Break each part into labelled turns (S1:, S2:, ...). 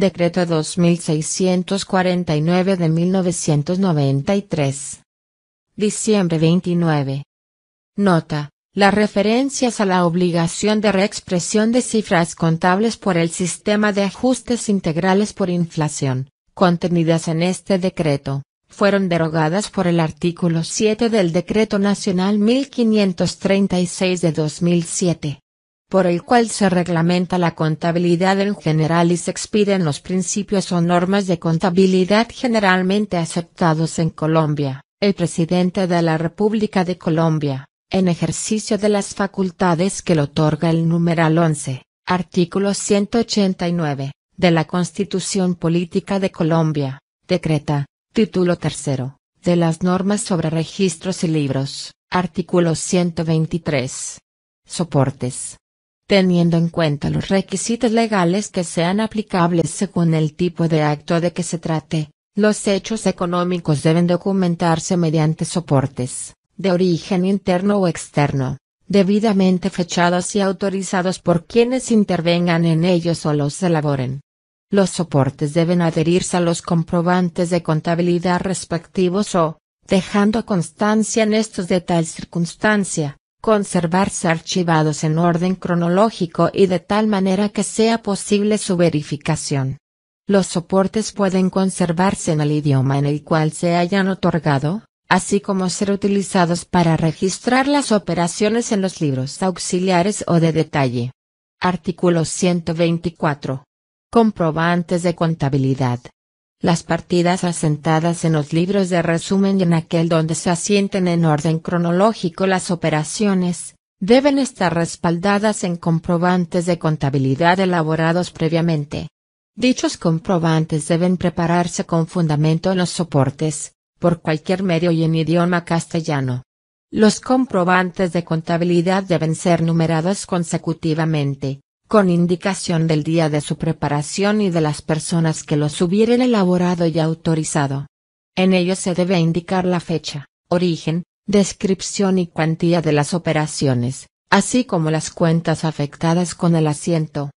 S1: Decreto 2649 de 1993. Diciembre 29. Nota. Las referencias a la obligación de reexpresión de cifras contables por el sistema de ajustes integrales por inflación, contenidas en este decreto, fueron derogadas por el artículo 7 del Decreto Nacional 1536 de 2007 por el cual se reglamenta la contabilidad en general y se expiden los principios o normas de contabilidad generalmente aceptados en Colombia, el presidente de la República de Colombia, en ejercicio de las facultades que le otorga el numeral 11, artículo 189, de la Constitución Política de Colombia, decreta, título tercero, de las normas sobre registros y libros, artículo 123. Soportes teniendo en cuenta los requisitos legales que sean aplicables según el tipo de acto de que se trate. Los hechos económicos deben documentarse mediante soportes, de origen interno o externo, debidamente fechados y autorizados por quienes intervengan en ellos o los elaboren. Los soportes deben adherirse a los comprobantes de contabilidad respectivos o, dejando constancia en estos de tal circunstancia, conservarse archivados en orden cronológico y de tal manera que sea posible su verificación. Los soportes pueden conservarse en el idioma en el cual se hayan otorgado, así como ser utilizados para registrar las operaciones en los libros auxiliares o de detalle. Artículo 124. Comprobantes de contabilidad. Las partidas asentadas en los libros de resumen y en aquel donde se asienten en orden cronológico las operaciones, deben estar respaldadas en comprobantes de contabilidad elaborados previamente. Dichos comprobantes deben prepararse con fundamento en los soportes, por cualquier medio y en idioma castellano. Los comprobantes de contabilidad deben ser numerados consecutivamente, con indicación del día de su preparación y de las personas que los hubieran elaborado y autorizado. En ello se debe indicar la fecha, origen, descripción y cuantía de las operaciones, así como las cuentas afectadas con el asiento.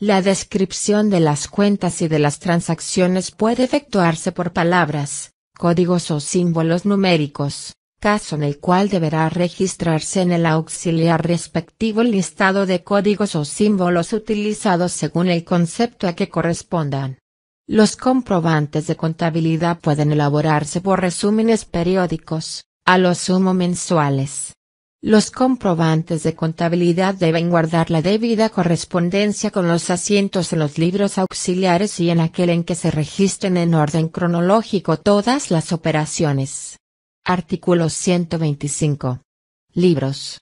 S1: La descripción de las cuentas y de las transacciones puede efectuarse por palabras, códigos o símbolos numéricos caso en el cual deberá registrarse en el auxiliar respectivo el listado de códigos o símbolos utilizados según el concepto a que correspondan. Los comprobantes de contabilidad pueden elaborarse por resúmenes periódicos, a lo sumo mensuales. Los comprobantes de contabilidad deben guardar la debida correspondencia con los asientos en los libros auxiliares y en aquel en que se registren en orden cronológico todas las operaciones. Artículo 125. Libros.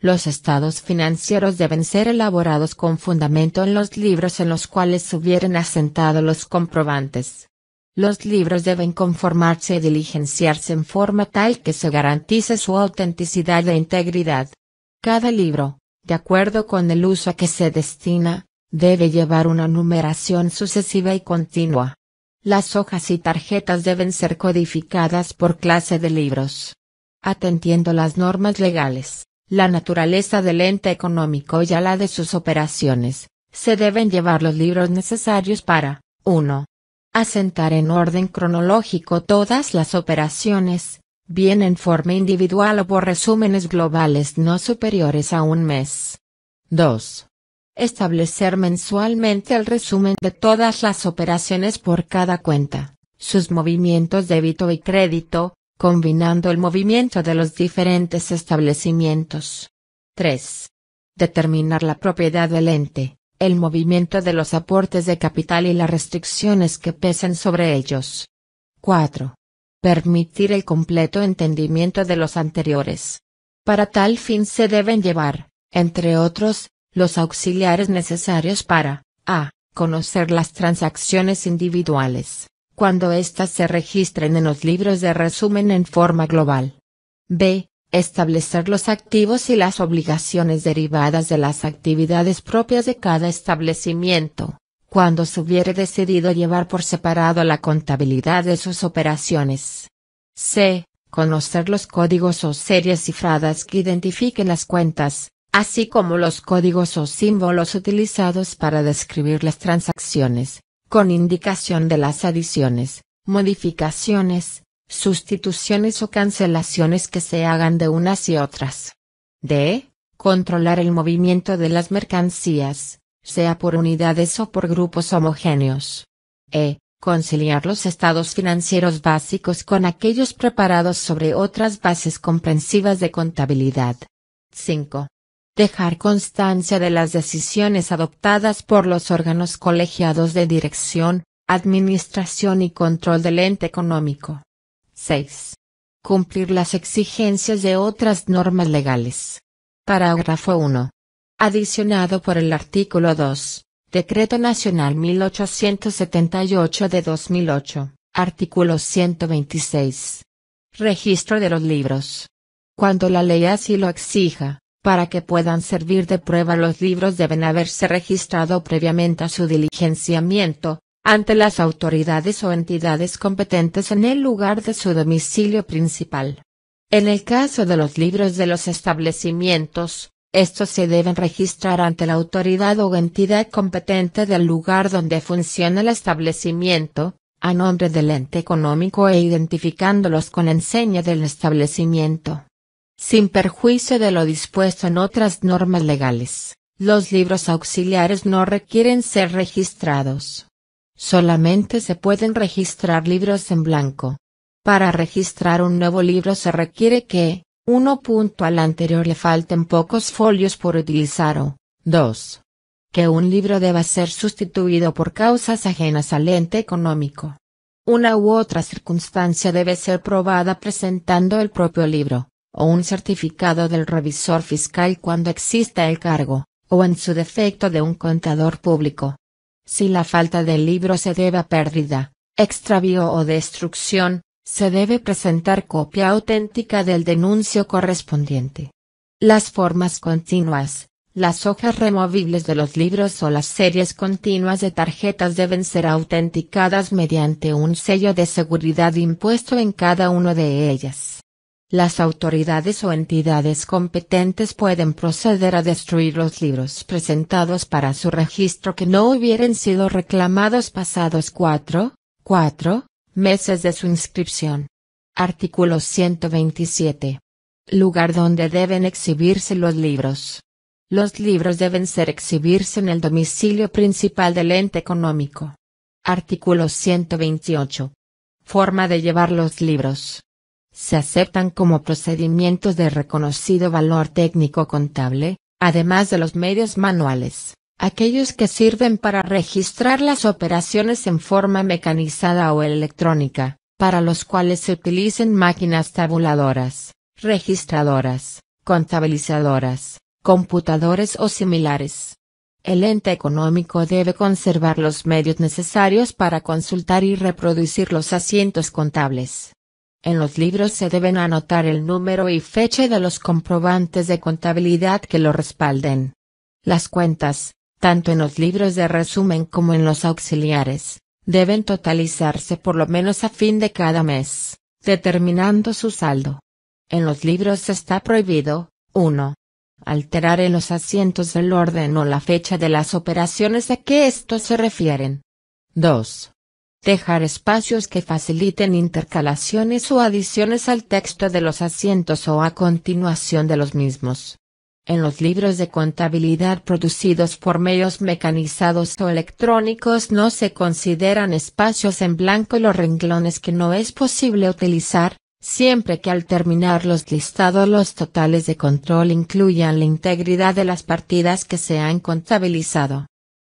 S1: Los estados financieros deben ser elaborados con fundamento en los libros en los cuales se hubieran asentado los comprobantes. Los libros deben conformarse y diligenciarse en forma tal que se garantice su autenticidad e integridad. Cada libro, de acuerdo con el uso a que se destina, debe llevar una numeración sucesiva y continua. Las hojas y tarjetas deben ser codificadas por clase de libros. Atendiendo las normas legales, la naturaleza del ente económico y a la de sus operaciones, se deben llevar los libros necesarios para 1. Asentar en orden cronológico todas las operaciones, bien en forma individual o por resúmenes globales no superiores a un mes. 2 establecer mensualmente el resumen de todas las operaciones por cada cuenta, sus movimientos débito y crédito, combinando el movimiento de los diferentes establecimientos. 3. Determinar la propiedad del ente, el movimiento de los aportes de capital y las restricciones que pesen sobre ellos. 4. Permitir el completo entendimiento de los anteriores. Para tal fin se deben llevar, entre otros, los auxiliares necesarios para, a, conocer las transacciones individuales, cuando éstas se registren en los libros de resumen en forma global. b, establecer los activos y las obligaciones derivadas de las actividades propias de cada establecimiento, cuando se hubiere decidido llevar por separado la contabilidad de sus operaciones. c, conocer los códigos o series cifradas que identifiquen las cuentas, así como los códigos o símbolos utilizados para describir las transacciones, con indicación de las adiciones, modificaciones, sustituciones o cancelaciones que se hagan de unas y otras. D. Controlar el movimiento de las mercancías, sea por unidades o por grupos homogéneos. E. Conciliar los estados financieros básicos con aquellos preparados sobre otras bases comprensivas de contabilidad. 5 dejar constancia de las decisiones adoptadas por los órganos colegiados de dirección, administración y control del ente económico. 6. Cumplir las exigencias de otras normas legales. Parágrafo 1. Adicionado por el artículo 2, Decreto Nacional 1878 de 2008, artículo 126. Registro de los libros. Cuando la ley así lo exija, para que puedan servir de prueba los libros deben haberse registrado previamente a su diligenciamiento, ante las autoridades o entidades competentes en el lugar de su domicilio principal. En el caso de los libros de los establecimientos, estos se deben registrar ante la autoridad o entidad competente del lugar donde funciona el establecimiento, a nombre del ente económico e identificándolos con enseña del establecimiento sin perjuicio de lo dispuesto en otras normas legales. Los libros auxiliares no requieren ser registrados. Solamente se pueden registrar libros en blanco. Para registrar un nuevo libro se requiere que, uno punto Al anterior le falten pocos folios por utilizar o, 2. Que un libro deba ser sustituido por causas ajenas al ente económico. Una u otra circunstancia debe ser probada presentando el propio libro, o un certificado del revisor fiscal cuando exista el cargo, o en su defecto de un contador público. Si la falta del libro se debe a pérdida, extravío o destrucción, se debe presentar copia auténtica del denuncio correspondiente. Las formas continuas, las hojas removibles de los libros o las series continuas de tarjetas deben ser autenticadas mediante un sello de seguridad impuesto en cada una de ellas las autoridades o entidades competentes pueden proceder a destruir los libros presentados para su registro que no hubieran sido reclamados pasados cuatro, cuatro, meses de su inscripción. Artículo 127. Lugar donde deben exhibirse los libros. Los libros deben ser exhibirse en el domicilio principal del ente económico. Artículo 128. Forma de llevar los libros se aceptan como procedimientos de reconocido valor técnico contable, además de los medios manuales, aquellos que sirven para registrar las operaciones en forma mecanizada o electrónica, para los cuales se utilicen máquinas tabuladoras, registradoras, contabilizadoras, computadores o similares. El ente económico debe conservar los medios necesarios para consultar y reproducir los asientos contables en los libros se deben anotar el número y fecha de los comprobantes de contabilidad que lo respalden. Las cuentas, tanto en los libros de resumen como en los auxiliares, deben totalizarse por lo menos a fin de cada mes, determinando su saldo. En los libros está prohibido, 1. Alterar en los asientos el orden o la fecha de las operaciones a que estos se refieren. 2. Dejar espacios que faciliten intercalaciones o adiciones al texto de los asientos o a continuación de los mismos. En los libros de contabilidad producidos por medios mecanizados o electrónicos no se consideran espacios en blanco los renglones que no es posible utilizar, siempre que al terminar los listados los totales de control incluyan la integridad de las partidas que se han contabilizado.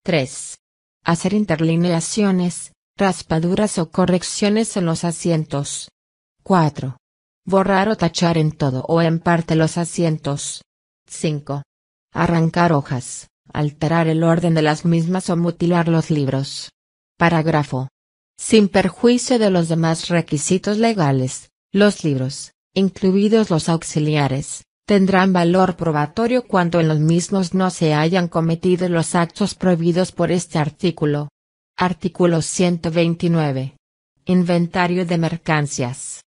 S1: 3. Hacer interlineaciones, raspaduras o correcciones en los asientos. 4. Borrar o tachar en todo o en parte los asientos. 5. Arrancar hojas, alterar el orden de las mismas o mutilar los libros. Parágrafo. Sin perjuicio de los demás requisitos legales, los libros, incluidos los auxiliares, tendrán valor probatorio cuando en los mismos no se hayan cometido los actos prohibidos por este artículo. Artículo 129. Inventario de mercancías.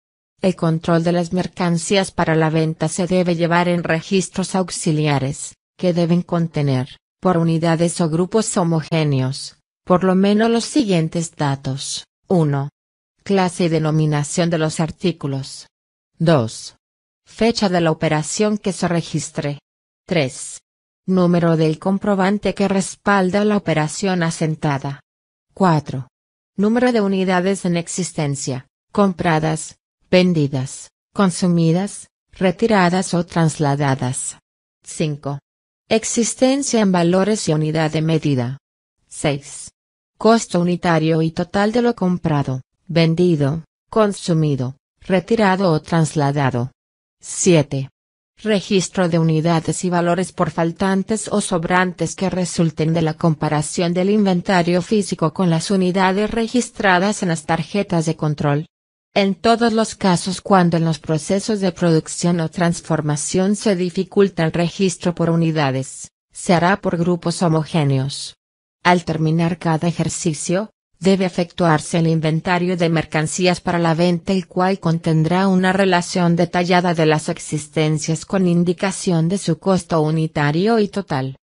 S1: El control de las mercancías para la venta se debe llevar en registros auxiliares, que deben contener, por unidades o grupos homogéneos, por lo menos los siguientes datos. 1. Clase y denominación de los artículos. 2. Fecha de la operación que se registre. 3. Número del comprobante que respalda la operación asentada. 4. Número de unidades en existencia, compradas, vendidas, consumidas, retiradas o trasladadas. 5. Existencia en valores y unidad de medida. 6. Costo unitario y total de lo comprado, vendido, consumido, retirado o trasladado. 7 registro de unidades y valores por faltantes o sobrantes que resulten de la comparación del inventario físico con las unidades registradas en las tarjetas de control. En todos los casos cuando en los procesos de producción o transformación se dificulta el registro por unidades, se hará por grupos homogéneos. Al terminar cada ejercicio, debe efectuarse el inventario de mercancías para la venta el cual contendrá una relación detallada de las existencias con indicación de su costo unitario y total.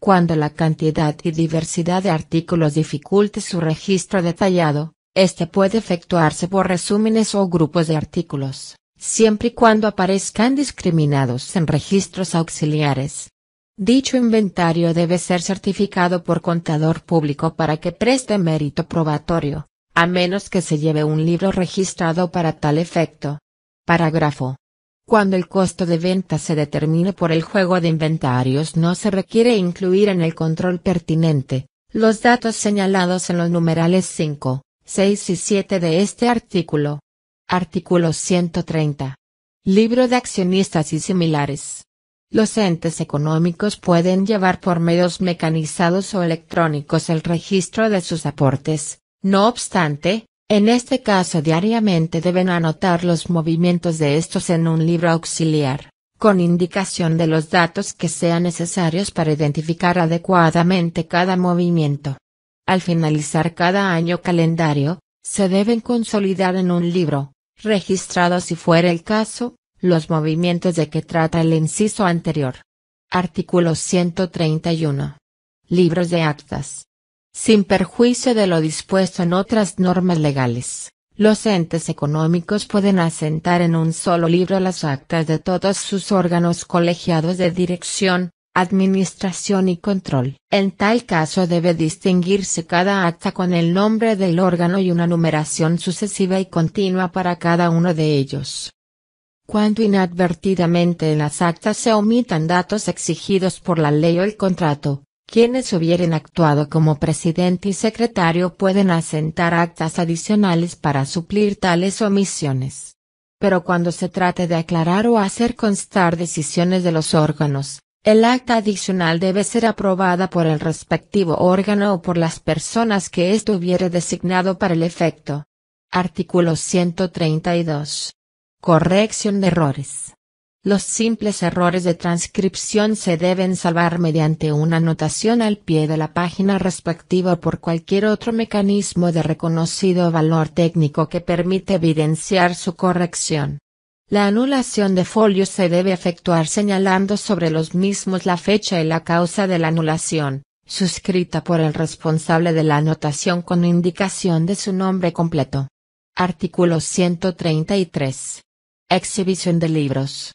S1: Cuando la cantidad y diversidad de artículos dificulte su registro detallado, este puede efectuarse por resúmenes o grupos de artículos, siempre y cuando aparezcan discriminados en registros auxiliares, Dicho inventario debe ser certificado por contador público para que preste mérito probatorio, a menos que se lleve un libro registrado para tal efecto. Parágrafo. Cuando el costo de venta se determine por el juego de inventarios no se requiere incluir en el control pertinente, los datos señalados en los numerales 5, 6 y 7 de este artículo. Artículo 130. Libro de accionistas y similares. Los entes económicos pueden llevar por medios mecanizados o electrónicos el registro de sus aportes, no obstante, en este caso diariamente deben anotar los movimientos de estos en un libro auxiliar, con indicación de los datos que sean necesarios para identificar adecuadamente cada movimiento. Al finalizar cada año calendario, se deben consolidar en un libro, registrado si fuera el caso, los movimientos de que trata el inciso anterior. Artículo 131. Libros de actas. Sin perjuicio de lo dispuesto en otras normas legales, los entes económicos pueden asentar en un solo libro las actas de todos sus órganos colegiados de dirección, administración y control. En tal caso debe distinguirse cada acta con el nombre del órgano y una numeración sucesiva y continua para cada uno de ellos cuando inadvertidamente en las actas se omitan datos exigidos por la ley o el contrato. Quienes hubieren actuado como presidente y secretario pueden asentar actas adicionales para suplir tales omisiones. Pero cuando se trate de aclarar o hacer constar decisiones de los órganos, el acta adicional debe ser aprobada por el respectivo órgano o por las personas que hubiere designado para el efecto. Artículo 132. Corrección de errores. Los simples errores de transcripción se deben salvar mediante una anotación al pie de la página respectiva o por cualquier otro mecanismo de reconocido valor técnico que permite evidenciar su corrección. La anulación de folios se debe efectuar señalando sobre los mismos la fecha y la causa de la anulación, suscrita por el responsable de la anotación con indicación de su nombre completo. Artículo 133. Exhibición de libros.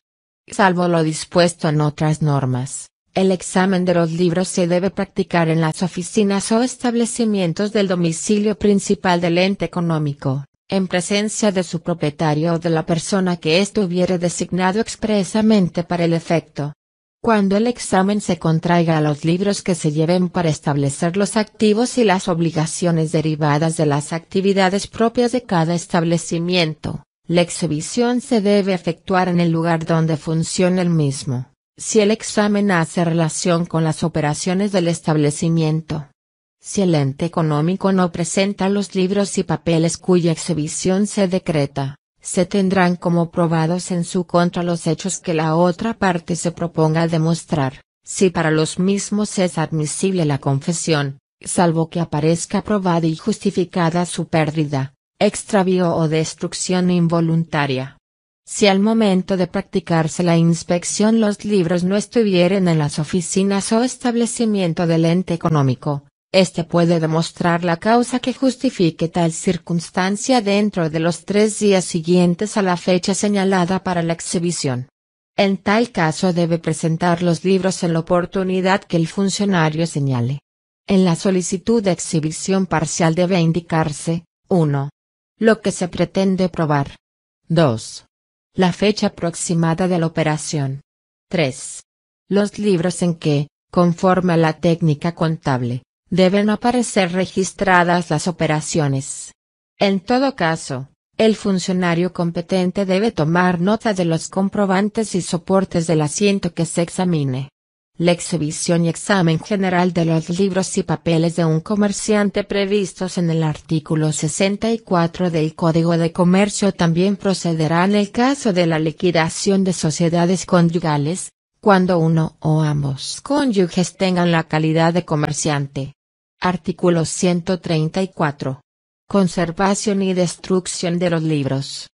S1: Salvo lo dispuesto en otras normas, el examen de los libros se debe practicar en las oficinas o establecimientos del domicilio principal del ente económico, en presencia de su propietario o de la persona que éste hubiere designado expresamente para el efecto. Cuando el examen se contraiga a los libros que se lleven para establecer los activos y las obligaciones derivadas de las actividades propias de cada establecimiento, la exhibición se debe efectuar en el lugar donde funciona el mismo, si el examen hace relación con las operaciones del establecimiento. Si el ente económico no presenta los libros y papeles cuya exhibición se decreta, se tendrán como probados en su contra los hechos que la otra parte se proponga demostrar, si para los mismos es admisible la confesión, salvo que aparezca probada y justificada su pérdida, extravío o destrucción involuntaria. Si al momento de practicarse la inspección los libros no estuvieran en las oficinas o establecimiento del ente económico, este puede demostrar la causa que justifique tal circunstancia dentro de los tres días siguientes a la fecha señalada para la exhibición. En tal caso debe presentar los libros en la oportunidad que el funcionario señale. En la solicitud de exhibición parcial debe indicarse, 1. Lo que se pretende probar. 2. La fecha aproximada de la operación. 3. Los libros en que, conforme a la técnica contable, deben aparecer registradas las operaciones. En todo caso, el funcionario competente debe tomar nota de los comprobantes y soportes del asiento que se examine la exhibición y examen general de los libros y papeles de un comerciante previstos en el artículo 64 del Código de Comercio también procederá en el caso de la liquidación de sociedades conyugales, cuando uno o ambos cónyuges tengan la calidad de comerciante. Artículo 134. Conservación y destrucción de los libros.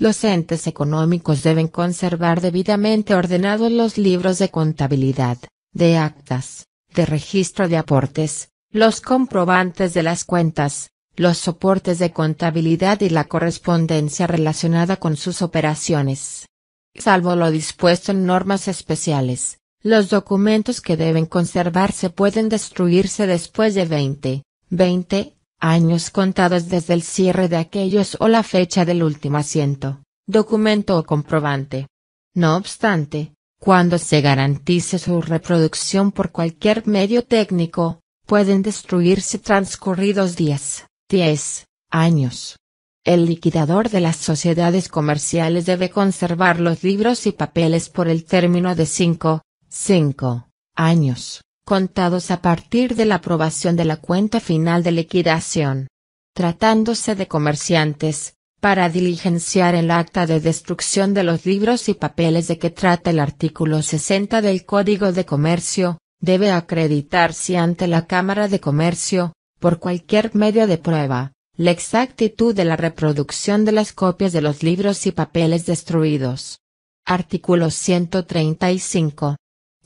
S1: Los entes económicos deben conservar debidamente ordenados los libros de contabilidad, de actas, de registro de aportes, los comprobantes de las cuentas, los soportes de contabilidad y la correspondencia relacionada con sus operaciones. Salvo lo dispuesto en normas especiales, los documentos que deben conservarse pueden destruirse después de 20, 20 años contados desde el cierre de aquellos o la fecha del último asiento, documento o comprobante. No obstante, cuando se garantice su reproducción por cualquier medio técnico, pueden destruirse transcurridos 10, 10 años. El liquidador de las sociedades comerciales debe conservar los libros y papeles por el término de 5, 5 años contados a partir de la aprobación de la cuenta final de liquidación. Tratándose de comerciantes, para diligenciar el acta de destrucción de los libros y papeles de que trata el artículo 60 del Código de Comercio, debe acreditarse ante la Cámara de Comercio, por cualquier medio de prueba, la exactitud de la reproducción de las copias de los libros y papeles destruidos. Artículo 135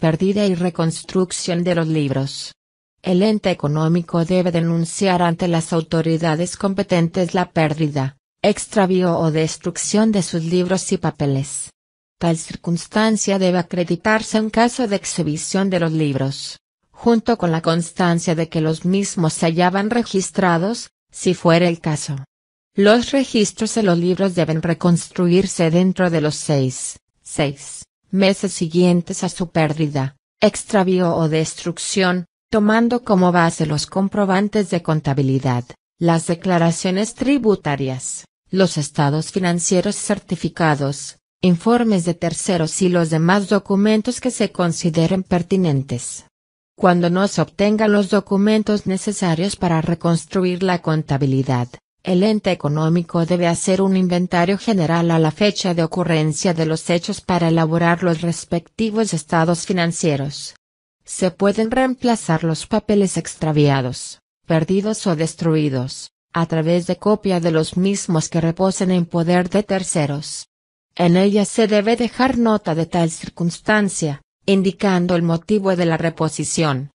S1: pérdida y reconstrucción de los libros. El ente económico debe denunciar ante las autoridades competentes la pérdida, extravío o destrucción de sus libros y papeles. Tal circunstancia debe acreditarse en caso de exhibición de los libros, junto con la constancia de que los mismos se hallaban registrados, si fuera el caso. Los registros de los libros deben reconstruirse dentro de los seis, seis meses siguientes a su pérdida, extravío o destrucción, tomando como base los comprobantes de contabilidad, las declaraciones tributarias, los estados financieros certificados, informes de terceros y los demás documentos que se consideren pertinentes. Cuando no se obtengan los documentos necesarios para reconstruir la contabilidad, el ente económico debe hacer un inventario general a la fecha de ocurrencia de los hechos para elaborar los respectivos estados financieros. Se pueden reemplazar los papeles extraviados, perdidos o destruidos, a través de copia de los mismos que reposen en poder de terceros. En ella se debe dejar nota de tal circunstancia, indicando el motivo de la reposición,